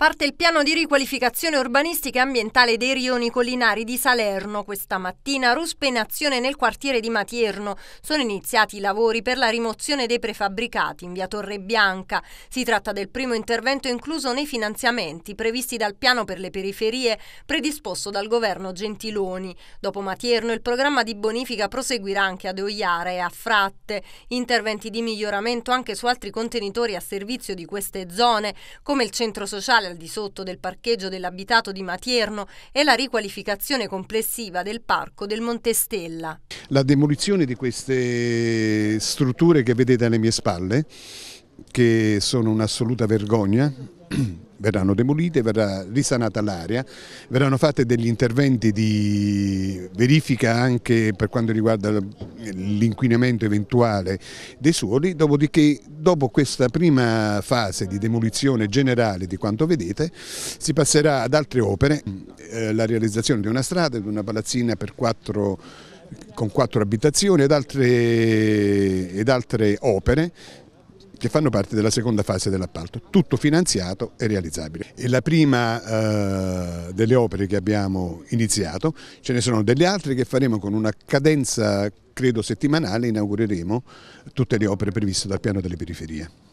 Parte il piano di riqualificazione urbanistica e ambientale dei rioni collinari di Salerno. Questa mattina ruspe in azione nel quartiere di Matierno. Sono iniziati i lavori per la rimozione dei prefabbricati in via Torre Bianca. Si tratta del primo intervento incluso nei finanziamenti previsti dal piano per le periferie predisposto dal governo Gentiloni. Dopo Matierno il programma di bonifica proseguirà anche ad Oiara e a Fratte. Interventi di miglioramento anche su altri contenitori a servizio di queste zone come il centro sociale al di sotto del parcheggio dell'abitato di Matierno e la riqualificazione complessiva del parco del Montestella. La demolizione di queste strutture che vedete alle mie spalle, che sono un'assoluta vergogna, verranno demolite, verrà risanata l'area, verranno fatti degli interventi di verifica anche per quanto riguarda l'inquinamento eventuale dei suoli, dopodiché dopo questa prima fase di demolizione generale di quanto vedete si passerà ad altre opere, eh, la realizzazione di una strada, di una palazzina per quattro con quattro abitazioni ed altre, ed altre opere che fanno parte della seconda fase dell'appalto, tutto finanziato e realizzabile. È la prima eh, delle opere che abbiamo iniziato, ce ne sono delle altre che faremo con una cadenza credo settimanale, inaugureremo tutte le opere previste dal piano delle periferie.